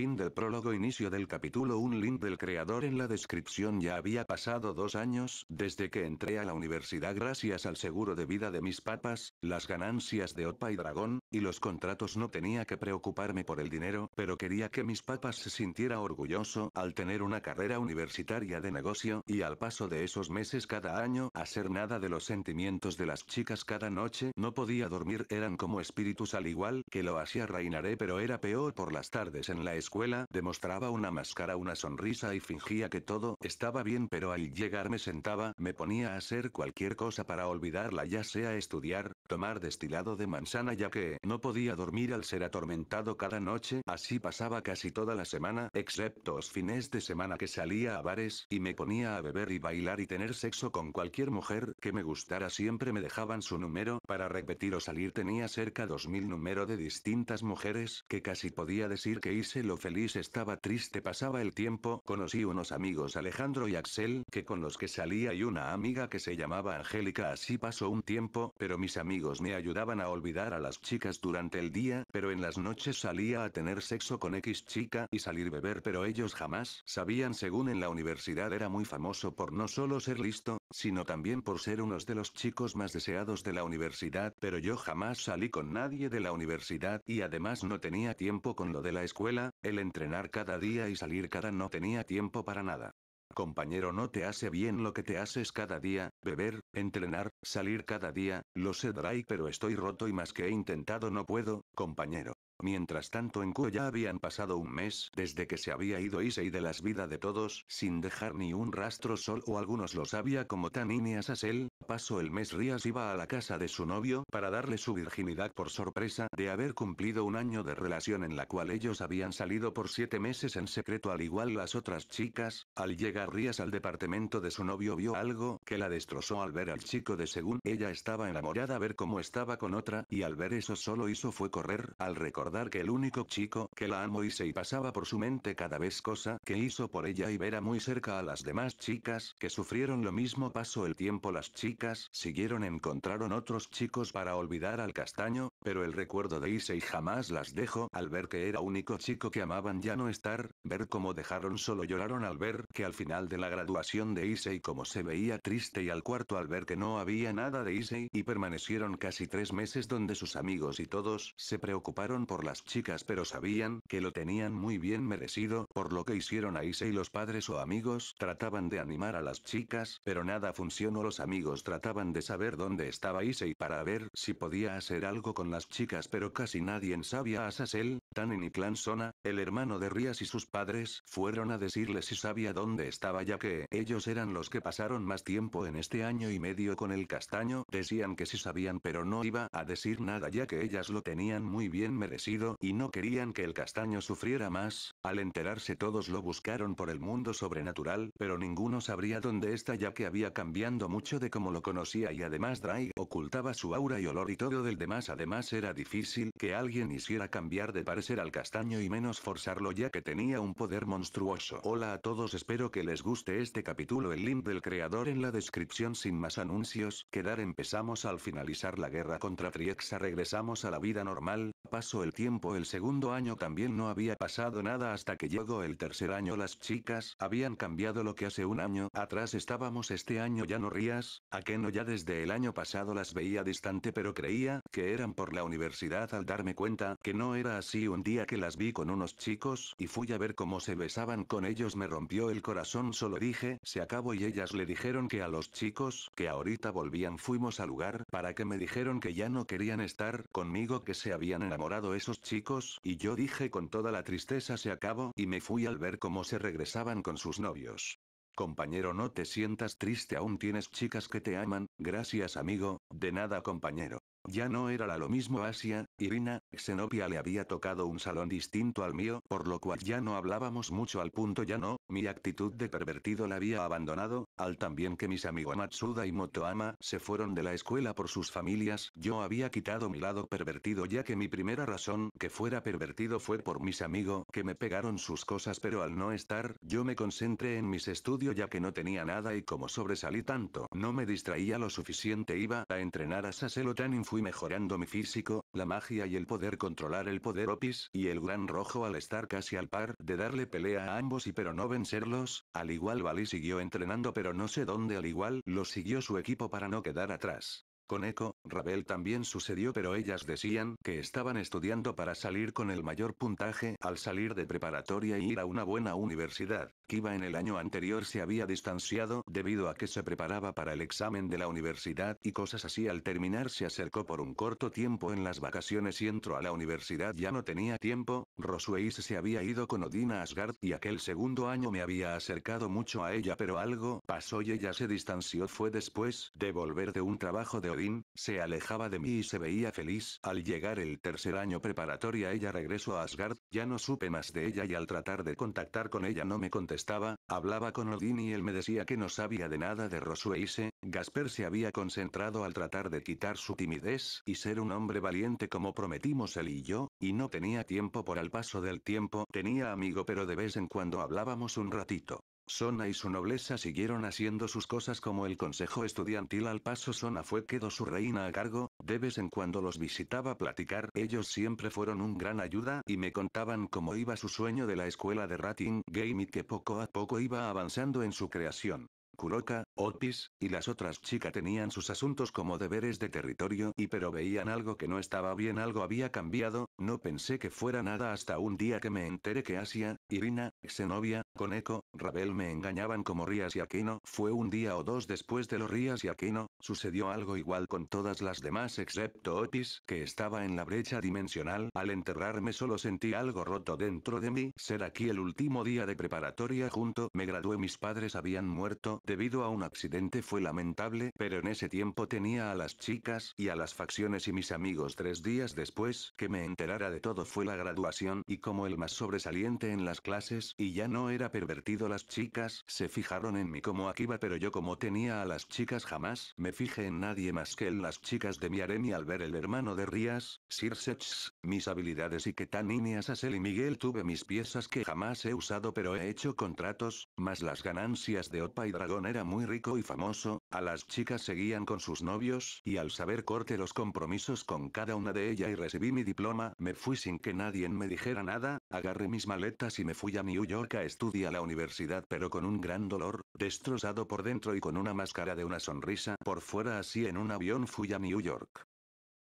Fin del prólogo Inicio del capítulo Un link del creador en la descripción Ya había pasado dos años desde que entré a la universidad gracias al seguro de vida de mis papas, las ganancias de Opa y Dragón, y los contratos no tenía que preocuparme por el dinero, pero quería que mis papas se sintiera orgulloso al tener una carrera universitaria de negocio y al paso de esos meses cada año hacer nada de los sentimientos de las chicas cada noche no podía dormir eran como espíritus al igual que lo hacía Reinaré pero era peor por las tardes en la escuela escuela, demostraba una máscara, una sonrisa y fingía que todo estaba bien, pero al llegar me sentaba, me ponía a hacer cualquier cosa para olvidarla, ya sea estudiar, tomar destilado de manzana, ya que no podía dormir al ser atormentado cada noche, así pasaba casi toda la semana, excepto los fines de semana que salía a bares y me ponía a beber y bailar y tener sexo con cualquier mujer que me gustara, siempre me dejaban su número para repetir o salir, tenía cerca 2000 número de distintas mujeres que casi podía decir que hice lo feliz estaba triste pasaba el tiempo conocí unos amigos Alejandro y Axel que con los que salía y una amiga que se llamaba Angélica así pasó un tiempo pero mis amigos me ayudaban a olvidar a las chicas durante el día pero en las noches salía a tener sexo con X chica y salir beber pero ellos jamás sabían según en la universidad era muy famoso por no solo ser listo sino también por ser uno de los chicos más deseados de la universidad, pero yo jamás salí con nadie de la universidad y además no tenía tiempo con lo de la escuela, el entrenar cada día y salir cada no tenía tiempo para nada. Compañero, no te hace bien lo que te haces cada día, beber, entrenar, salir cada día, lo sé, Dry, pero estoy roto y más que he intentado no puedo, compañero. Mientras tanto en Cuo ya habían pasado un mes desde que se había ido Issei de las vidas de todos, sin dejar ni un rastro sol o algunos lo sabía como tan a él pasó el mes Rías iba a la casa de su novio para darle su virginidad por sorpresa de haber cumplido un año de relación en la cual ellos habían salido por siete meses en secreto al igual las otras chicas, al llegar Rías al departamento de su novio vio algo que la destrozó al ver al chico de según ella estaba enamorada ver cómo estaba con otra y al ver eso solo hizo fue correr al recorrer que el único chico que la amó y se pasaba por su mente cada vez cosa que hizo por ella y vera muy cerca a las demás chicas que sufrieron lo mismo pasó el tiempo las chicas siguieron encontraron otros chicos para olvidar al castaño pero el recuerdo de Issei jamás las dejó al ver que era único chico que amaban ya no estar, ver cómo dejaron solo lloraron al ver que al final de la graduación de Issei como se veía triste y al cuarto al ver que no había nada de Issei y permanecieron casi tres meses donde sus amigos y todos se preocuparon por las chicas pero sabían que lo tenían muy bien merecido, por lo que hicieron a Issei los padres o amigos trataban de animar a las chicas, pero nada funcionó los amigos trataban de saber dónde estaba Issei para ver si podía hacer algo con las chicas pero casi nadie sabía a Sasel. Tanin y Clan Sona, el hermano de Rías y sus padres, fueron a decirle si sabía dónde estaba ya que ellos eran los que pasaron más tiempo en este año y medio con el castaño, decían que sí sabían pero no iba a decir nada ya que ellas lo tenían muy bien merecido y no querían que el castaño sufriera más, al enterarse todos lo buscaron por el mundo sobrenatural pero ninguno sabría dónde está ya que había cambiando mucho de cómo lo conocía y además Dry ocultaba su aura y olor y todo del demás además era difícil que alguien hiciera cambiar de parecer ser al castaño y menos forzarlo ya que tenía un poder monstruoso. Hola a todos espero que les guste este capítulo el link del creador en la descripción sin más anuncios, quedar empezamos al finalizar la guerra contra Triexa regresamos a la vida normal, Pasó el tiempo el segundo año también no había pasado nada hasta que llegó el tercer año las chicas habían cambiado lo que hace un año atrás estábamos este año ya no rías, a que no ya desde el año pasado las veía distante pero creía que eran por la universidad al darme cuenta que no era así un día que las vi con unos chicos y fui a ver cómo se besaban con ellos me rompió el corazón solo dije se acabó y ellas le dijeron que a los chicos que ahorita volvían fuimos al lugar para que me dijeron que ya no querían estar conmigo que se habían enamorado Morado esos chicos, y yo dije con toda la tristeza se acabó y me fui al ver cómo se regresaban con sus novios. Compañero no te sientas triste aún tienes chicas que te aman, gracias amigo, de nada compañero. Ya no era la lo mismo Asia, Irina, Xenopia le había tocado un salón distinto al mío, por lo cual ya no hablábamos mucho al punto ya no, mi actitud de pervertido la había abandonado, al también que mis amigos Matsuda y Motoama se fueron de la escuela por sus familias, yo había quitado mi lado pervertido ya que mi primera razón que fuera pervertido fue por mis amigos que me pegaron sus cosas pero al no estar, yo me concentré en mis estudios ya que no tenía nada y como sobresalí tanto, no me distraía lo suficiente iba a entrenar a Saselo tan mejorando mi físico, la magia y el poder controlar el poder Opis y el gran rojo al estar casi al par de darle pelea a ambos y pero no vencerlos, al igual Bali siguió entrenando pero no sé dónde al igual lo siguió su equipo para no quedar atrás. Con Eco, Rabel también sucedió pero ellas decían que estaban estudiando para salir con el mayor puntaje al salir de preparatoria y ir a una buena universidad. Kiva en el año anterior se había distanciado debido a que se preparaba para el examen de la universidad y cosas así al terminar se acercó por un corto tiempo en las vacaciones y entró a la universidad ya no tenía tiempo, Rosueis se había ido con Odina Asgard y aquel segundo año me había acercado mucho a ella pero algo pasó y ella se distanció fue después de volver de un trabajo de se alejaba de mí y se veía feliz. Al llegar el tercer año preparatoria ella regresó a Asgard, ya no supe más de ella y al tratar de contactar con ella no me contestaba, hablaba con Odin y él me decía que no sabía de nada de Rosueise, Gasper se había concentrado al tratar de quitar su timidez y ser un hombre valiente como prometimos él y yo, y no tenía tiempo por el paso del tiempo, tenía amigo pero de vez en cuando hablábamos un ratito. Sona y su nobleza siguieron haciendo sus cosas como el consejo estudiantil al paso Sona fue quedó su reina a cargo, de vez en cuando los visitaba platicar, ellos siempre fueron un gran ayuda y me contaban cómo iba su sueño de la escuela de Rating Game y que poco a poco iba avanzando en su creación. Kuroka, Otis, y las otras chicas tenían sus asuntos como deberes de territorio y pero veían algo que no estaba bien, algo había cambiado, no pensé que fuera nada hasta un día que me enteré que Asia, Irina, Xenobia, Koneko, Rabel me engañaban como Rías y Aquino. Fue un día o dos después de los Rías y Aquino, sucedió algo igual con todas las demás excepto Otis que estaba en la brecha dimensional. Al enterrarme solo sentí algo roto dentro de mí. Ser aquí el último día de preparatoria junto. Me gradué, mis padres habían muerto debido a un accidente fue lamentable, pero en ese tiempo tenía a las chicas y a las facciones y mis amigos tres días después que me enterara de todo fue la graduación y como el más sobresaliente en las clases y ya no era pervertido las chicas se fijaron en mí como aquí Akiba pero yo como tenía a las chicas jamás me fijé en nadie más que en las chicas de mi harem al ver el hermano de Rías, Sirsech, mis habilidades y que tan a Sel y Miguel tuve mis piezas que jamás he usado pero he hecho contratos, más las ganancias de Opa y Dragón era muy rico y famoso, a las chicas seguían con sus novios, y al saber corte los compromisos con cada una de ellas y recibí mi diploma, me fui sin que nadie me dijera nada, agarré mis maletas y me fui a New York a estudiar a la universidad pero con un gran dolor, destrozado por dentro y con una máscara de una sonrisa por fuera así en un avión fui a New York.